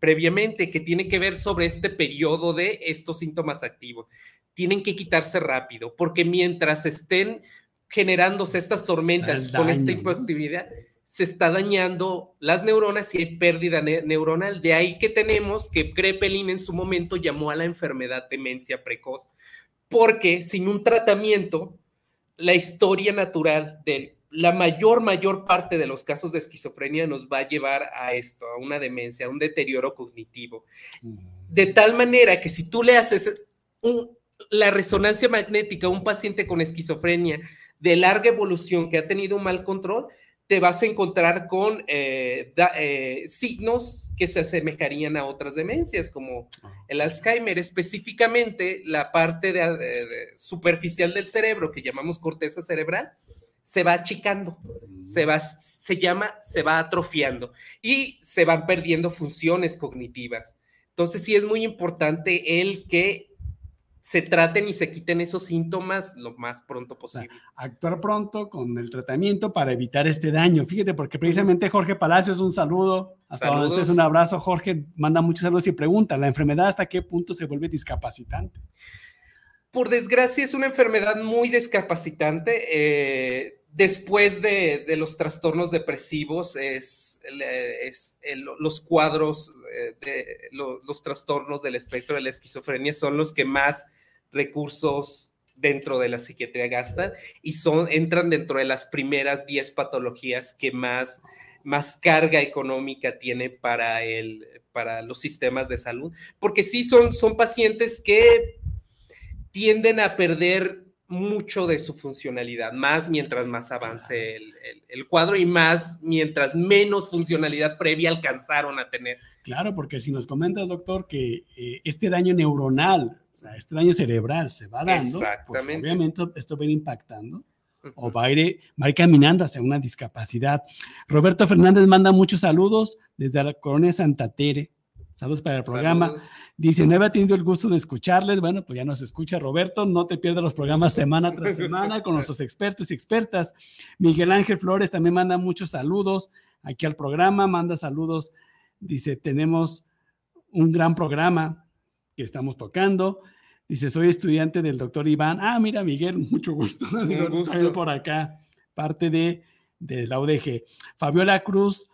previamente, que tiene que ver sobre este periodo de estos síntomas activos. Tienen que quitarse rápido, porque mientras estén generándose estas tormentas con esta hipoactividad, se está dañando las neuronas y hay pérdida neuronal. De ahí que tenemos que Krepelin en su momento llamó a la enfermedad demencia precoz, porque sin un tratamiento, la historia natural de la mayor, mayor parte de los casos de esquizofrenia nos va a llevar a esto, a una demencia, a un deterioro cognitivo. Mm. De tal manera que si tú le haces la resonancia magnética a un paciente con esquizofrenia, de larga evolución que ha tenido un mal control, te vas a encontrar con eh, eh, signos que se asemejarían a otras demencias, como el Alzheimer, específicamente la parte eh, superficial del cerebro que llamamos corteza cerebral, se va achicando, se va, se llama, se va atrofiando y se van perdiendo funciones cognitivas. Entonces sí es muy importante el que se traten y se quiten esos síntomas lo más pronto posible. actuar pronto con el tratamiento para evitar este daño. Fíjate, porque precisamente Jorge Palacios, un saludo. Hasta donde un abrazo. Jorge manda muchos saludos y pregunta, ¿la enfermedad hasta qué punto se vuelve discapacitante? Por desgracia es una enfermedad muy discapacitante. Eh, después de los trastornos depresivos es eh, es, eh, los cuadros, eh, de, los, trastornos del espectro de la esquizofrenia son los que más recursos dentro de la psiquiatría gastan y son, entran dentro de las primeras 10 patologías que más, más carga económica tiene para, el, para los sistemas de salud, porque sí son, son pacientes que tienden a perder mucho de su funcionalidad, más mientras más avance el, cuadro y más mientras menos funcionalidad previa alcanzaron a tener. Claro, porque si nos comentas, doctor, que eh, este daño neuronal, o sea, este daño cerebral se va dando, pues obviamente esto va impactando o va a ir, va caminando hacia una discapacidad. Roberto Fernández manda muchos saludos desde la corona Santa Tere, Saludos para el programa. Dice, no he tenido el gusto de escucharles. Bueno, pues ya nos escucha Roberto. No te pierdas los programas semana tras semana con nuestros expertos y expertas. Miguel Ángel Flores también manda muchos saludos aquí al programa. Manda saludos. Dice, tenemos un gran programa que estamos tocando. Dice, soy estudiante del doctor Iván. Ah, mira, Miguel, mucho gusto. por acá, parte de, de la UDG. Fabiola Cruz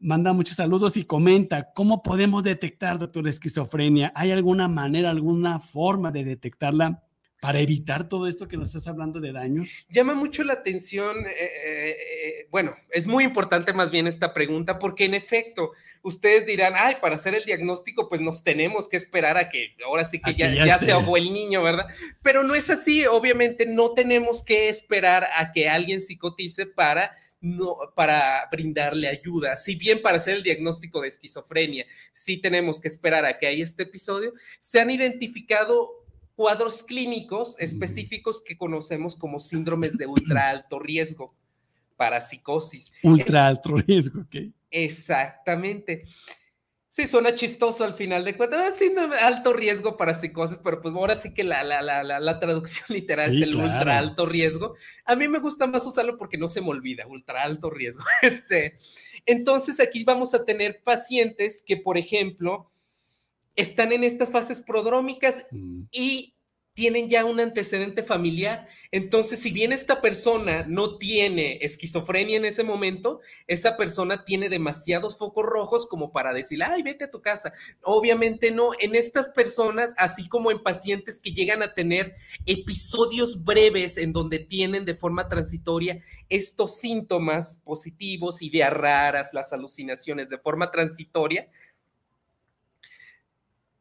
manda muchos saludos y comenta, ¿cómo podemos detectar, doctor, esquizofrenia? ¿Hay alguna manera, alguna forma de detectarla para evitar todo esto que nos estás hablando de daños? Llama mucho la atención, eh, eh, eh, bueno, es muy importante más bien esta pregunta, porque en efecto, ustedes dirán, ay, para hacer el diagnóstico, pues nos tenemos que esperar a que ahora sí que, ya, ya se ahogó el niño, ¿verdad? Pero no es así, obviamente no tenemos que esperar a que alguien psicotice para no, para brindarle ayuda. Si bien para hacer el diagnóstico de esquizofrenia sí tenemos que esperar a que haya este episodio, se han identificado cuadros clínicos específicos que conocemos como síndromes de ultra alto riesgo para psicosis. Ultra alto riesgo, ok. Exactamente. Sí, suena chistoso al final de cuentas. Ah, sí, alto riesgo para psicosis, pero pues ahora sí que la, la, la, traducción literal es el ultra alto riesgo. A mí me gusta más usarlo porque no se me olvida, ultra alto riesgo. Este, entonces aquí vamos a tener pacientes que, por ejemplo, están en estas fases prodrómicas mm. y tienen ya un antecedente familiar. Entonces, si bien esta persona no tiene esquizofrenia en ese momento, esa persona tiene demasiados focos rojos como para decir, ay, vete a tu casa. Obviamente no, en estas personas, así como en pacientes que llegan a tener episodios breves en donde tienen de forma transitoria estos síntomas positivos, ideas raras, las alucinaciones de forma transitoria,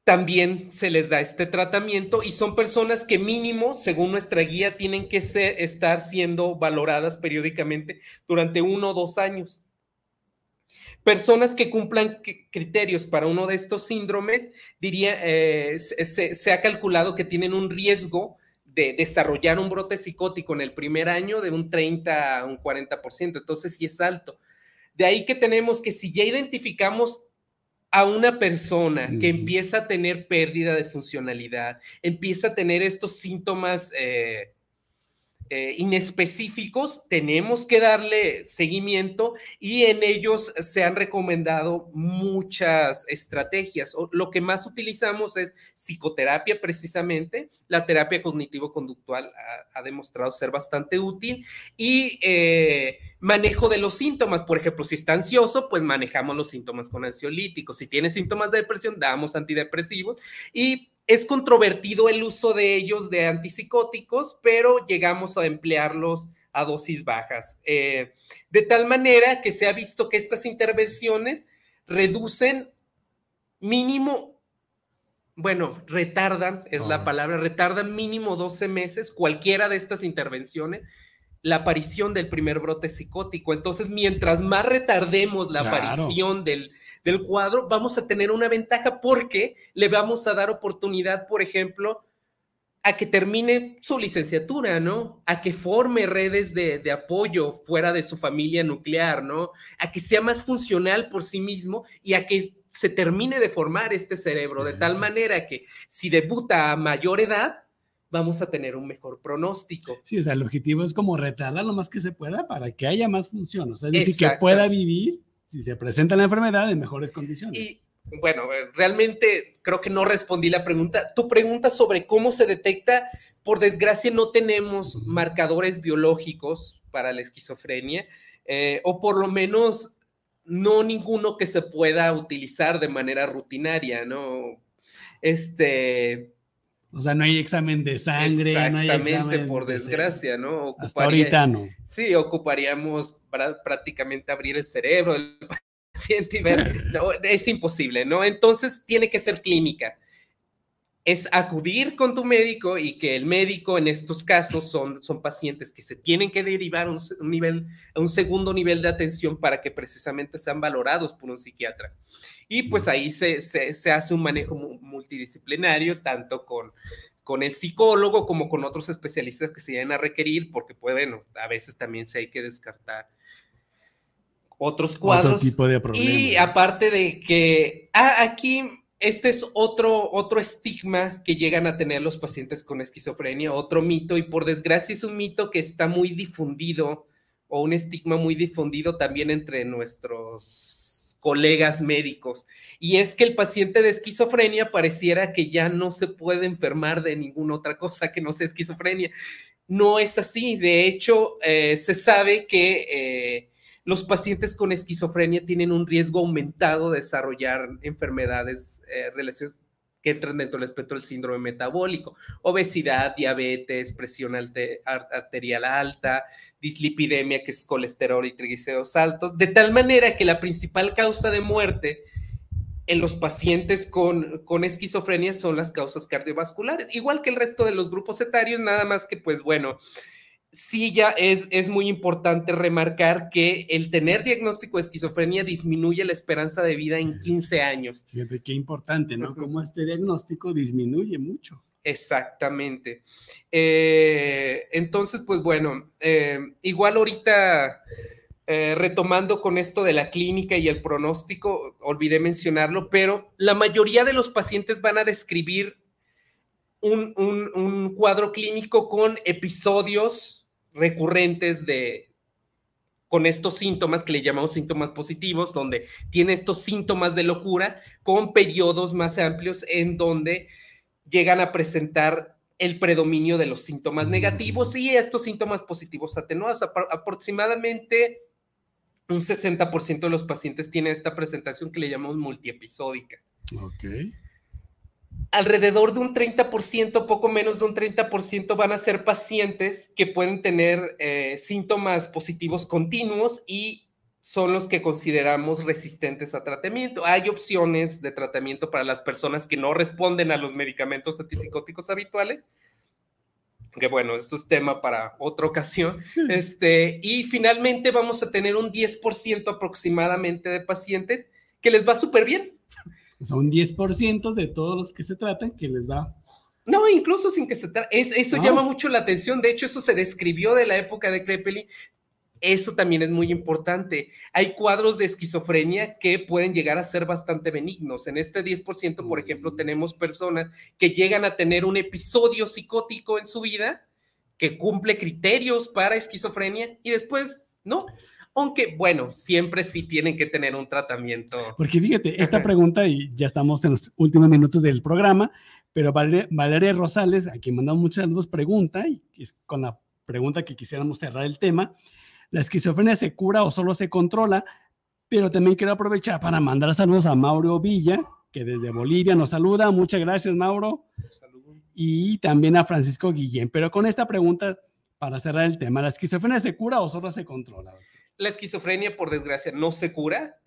también se les da este tratamiento y son personas que mínimo, según nuestra guía, tienen que estar siendo valoradas periódicamente durante uno o dos años. Personas que cumplan criterios para uno de estos síndromes, diría, eh, se, se, ha calculado que tienen un riesgo de desarrollar un brote psicótico en el primer año de un 30 a un 40%, entonces sí es alto. De ahí que tenemos que si ya identificamos a una persona que empieza a tener pérdida de funcionalidad, empieza a tener estos síntomas eh, eh, inespecíficos, tenemos que darle seguimiento y en ellos se han recomendado muchas estrategias. Lo que más utilizamos es psicoterapia precisamente, la terapia cognitivo-conductual ha, demostrado ser bastante útil y eh, manejo de los síntomas, por ejemplo, si está ansioso, pues manejamos los síntomas con ansiolíticos, si tiene síntomas de depresión, damos antidepresivos y es controvertido el uso de ellos de antipsicóticos, pero llegamos a emplearlos a dosis bajas. Eh, de tal manera que se ha visto que estas intervenciones reducen mínimo, bueno, retardan, es la ah. palabra, retardan mínimo 12 meses cualquiera de estas intervenciones la aparición del primer brote psicótico. Entonces, mientras más retardemos la aparición del, del cuadro, vamos a tener una ventaja porque le vamos a dar oportunidad, por ejemplo, a que termine su licenciatura, ¿no? A que forme redes de, apoyo fuera de su familia nuclear, ¿no? A que sea más funcional por sí mismo y a que se termine de formar este cerebro, de tal manera que si debuta a mayor edad, vamos a tener un mejor pronóstico. Sí, o sea, el objetivo es como retardar lo más que se pueda para que haya más función, o sea, es decir, que pueda vivir si se presenta la enfermedad, en mejores condiciones. Y bueno, realmente creo que no respondí la pregunta. Tu pregunta sobre cómo se detecta, por desgracia no tenemos marcadores biológicos para la esquizofrenia, eh, o por lo menos no ninguno que se pueda utilizar de manera rutinaria, ¿no? Este, o sea, no hay examen de sangre. no hay examen por desgracia, ¿no? hasta ahorita no. Sí, ocuparíamos prácticamente abrir el cerebro del paciente y ver. es imposible, ¿no? Entonces tiene que ser clínica. Es acudir con tu médico y que el médico en estos casos son, son pacientes que se tienen que derivar nivel, a un segundo nivel de atención para que precisamente sean valorados por un psiquiatra. Y pues ahí se, hace un manejo multidisciplinario, tanto con, con el psicólogo como con otros especialistas que se llegan a requerir, porque pueden, a veces también se hay que descartar otros cuadros. Y aparte de que ah, aquí este es otro, otro estigma que llegan a tener los pacientes con esquizofrenia, otro mito, y por desgracia es un mito que está muy difundido o un estigma muy difundido también entre nuestros colegas médicos. Y es que el paciente de esquizofrenia pareciera que ya no se puede enfermar de ninguna otra cosa que no sea esquizofrenia. No es así. De hecho, eh, se sabe que eh, los pacientes con esquizofrenia tienen un riesgo aumentado de desarrollar enfermedades eh, relacionadas que entran dentro del espectro del síndrome metabólico, obesidad, diabetes, presión arterial alta, dislipidemia, que es colesterol y triglicéridos altos, de tal manera que la principal causa de muerte en los pacientes con, con, esquizofrenia son las causas cardiovasculares, igual que el resto de los grupos etarios, nada más que, pues bueno, sí ya es, muy importante remarcar que el tener diagnóstico de esquizofrenia disminuye la esperanza de vida en 15 años. qué importante, ¿no? Como este diagnóstico disminuye mucho. Exactamente. Eh, entonces, pues bueno, eh, igual ahorita eh, retomando con esto de la clínica y el pronóstico, olvidé mencionarlo, pero la mayoría de los pacientes van a describir un cuadro clínico con episodios recurrentes de con estos síntomas que le llamamos síntomas positivos, donde tiene estos síntomas de locura con periodos más amplios en donde llegan a presentar el predominio de los síntomas negativos y estos síntomas positivos atenuados. Aproximadamente un 60% de los pacientes tiene esta presentación que le llamamos multiepisódica. Okay alrededor de un 30%, poco menos de un 30% van a ser pacientes que pueden tener eh, síntomas positivos continuos y son los que consideramos resistentes a tratamiento. Hay opciones de tratamiento para las personas que no responden a los medicamentos antipsicóticos habituales, que bueno, esto es tema para otra ocasión. Este, y finalmente vamos a tener un 10% aproximadamente de pacientes que les va súper bien un 10% de todos los que se tratan que les va. No, incluso sin que se trate, eso llama mucho la atención, de hecho eso se describió de la época de Krepeli. eso también es muy importante. Hay cuadros de esquizofrenia que pueden llegar a ser bastante benignos. En este 10%, por ejemplo, tenemos personas que llegan a tener un episodio psicótico en su vida que cumple criterios para esquizofrenia y después no aunque bueno, siempre sí tienen que tener un tratamiento. Porque fíjate, esta pregunta, y ya estamos en los últimos minutos del programa, pero Valeria, Rosales, a quien mandamos muchas saludos, preguntas, y es con la pregunta que quisiéramos cerrar el tema, ¿la esquizofrenia se cura o solo se controla? Pero también quiero aprovechar para mandar saludos a Mauro Villa, que desde Bolivia nos saluda. Muchas gracias, Mauro. Y también a Francisco Guillén. Pero con esta pregunta, para cerrar el tema, ¿la esquizofrenia se cura o solo se controla? La esquizofrenia, por desgracia, no se cura.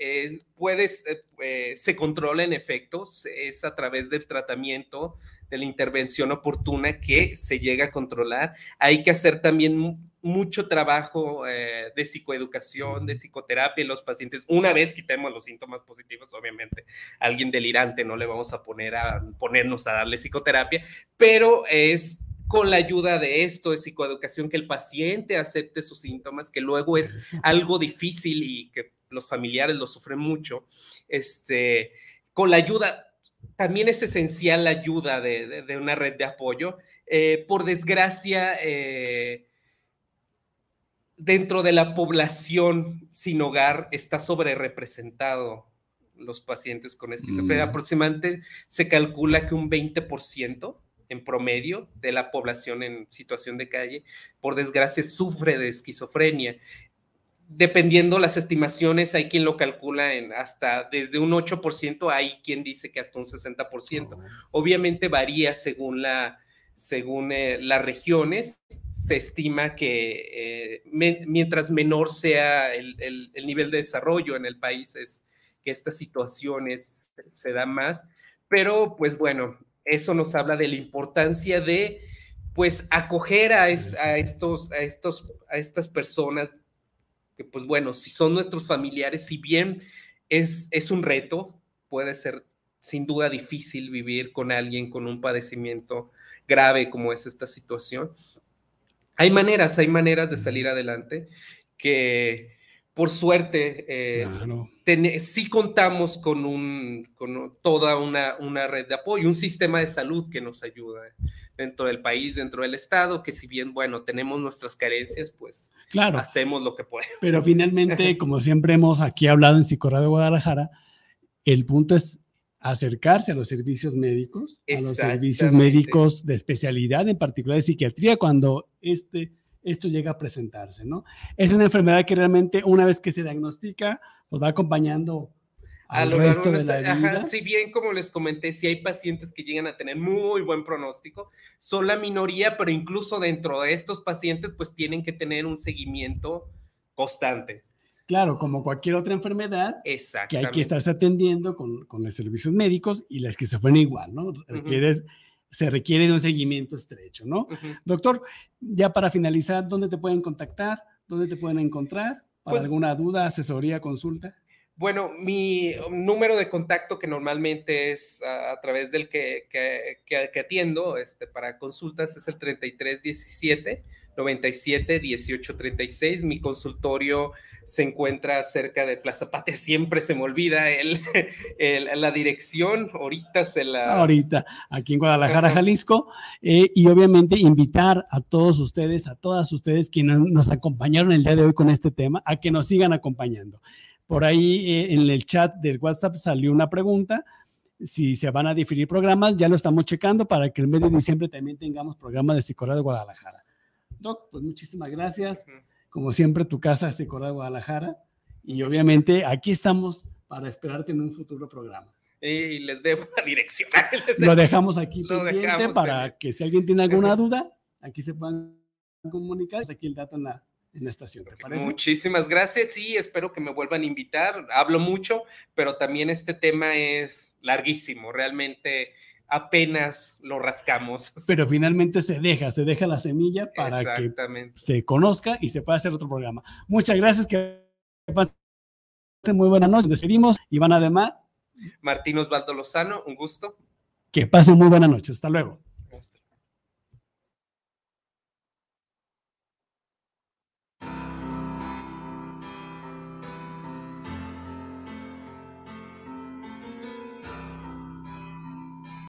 puedes, eh, eh, se controla en efectos. Es a través del tratamiento, de la intervención oportuna que se llega a controlar. Hay que hacer también mucho trabajo eh, de psicoeducación, de psicoterapia en los pacientes. Una vez quitemos los síntomas positivos, obviamente, a alguien delirante no le vamos a poner a ponernos a darle psicoterapia, pero es con la ayuda de esto, de psicoeducación, que el paciente acepte sus síntomas, que luego es algo difícil y que los familiares lo sufren mucho. Este, con la ayuda, también es esencial la ayuda de, una red de apoyo. Eh, por desgracia, eh, dentro de la población sin hogar está sobre representado los pacientes con esquizofrenia. Mm. Aproximadamente se calcula que un 20% en promedio de la población en situación de calle, por desgracia, sufre de esquizofrenia. Dependiendo las estimaciones, hay quien lo calcula en hasta desde un 8%, hay quien dice que hasta un 60%. Obviamente varía según, la, según eh, las regiones. Se estima que eh, mientras menor sea el, nivel de desarrollo en el país, es que estas situaciones se dan más. Pero pues bueno, eso nos habla de la importancia de pues acoger a, estos, a, estos, a estas personas que pues bueno, si son nuestros familiares, si bien es, es un reto, puede ser sin duda difícil vivir con alguien con un padecimiento grave como es esta situación. Hay maneras, hay maneras de salir adelante que por suerte, si eh, sí contamos con, toda una, red de apoyo, un sistema de salud que nos ayuda dentro del país, dentro del Estado, que si bien, bueno, tenemos nuestras carencias, pues hacemos lo que podemos. Pero finalmente, como siempre hemos aquí hablado en Psicorra de Guadalajara, el punto es acercarse a los servicios médicos, a los servicios médicos de especialidad, en particular de psiquiatría, cuando este esto llega a presentarse, ¿no? Es una enfermedad que realmente una vez que se diagnostica, pues va acompañando al resto de la vida. si bien, como les comenté, si hay pacientes que llegan a tener muy buen pronóstico, son la minoría, pero incluso dentro de estos pacientes, pues tienen que tener un seguimiento constante. Claro, como cualquier otra enfermedad, que hay que estarse atendiendo con, los servicios médicos y la esquizofrenia igual, ¿no? se requiere de un seguimiento estrecho, ¿no? Doctor, ya para finalizar, ¿dónde te pueden contactar? ¿Dónde te pueden encontrar? ¿Para pues alguna duda, asesoría, consulta? Bueno, mi número de contacto que normalmente es a, través del que, que, atiendo este, para consultas es el 3317 97 18 36. Mi consultorio se encuentra cerca de Plaza Patria. Siempre se me olvida la dirección. Ahorita se la. Ahorita, aquí en Guadalajara, Jalisco. Eh, y obviamente invitar a todos ustedes, a todas ustedes quienes nos acompañaron el día de hoy con este tema, a que nos sigan acompañando. Por ahí eh, en el chat del WhatsApp salió una pregunta. Si se van a diferir programas, ya lo estamos checando para que el mes de diciembre también tengamos programas de Psicología de Guadalajara. Doc, pues muchísimas gracias. Como siempre, tu casa es de Guadalajara. Y obviamente aquí estamos para esperarte en un futuro programa. Y les debo la dirección. Lo dejamos aquí pendiente para que si alguien tiene alguna duda, aquí se puedan comunicar. Aquí el dato en la, en estación. ¿Te parece? Muchísimas gracias y espero que me vuelvan a invitar. Hablo mucho, pero también este tema es larguísimo, realmente apenas lo rascamos. Pero finalmente se deja, se deja la semilla para que se conozca y se pueda hacer otro programa. Muchas gracias, que pasen muy buena noche. Decidimos, Iván además. Martín Osvaldo Lozano, un gusto. Que pasen muy buena noche. Hasta luego.